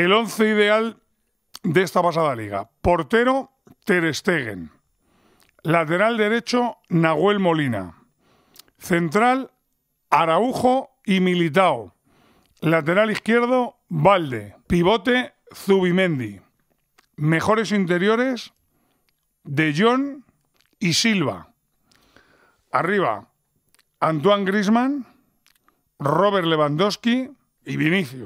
El once ideal de esta pasada liga. Portero, Ter Stegen. Lateral derecho, Nahuel Molina. Central, Araujo y Militao. Lateral izquierdo, Valde. Pivote, Zubimendi. Mejores interiores, De Jong y Silva. Arriba, Antoine Grisman, Robert Lewandowski y Vinicius.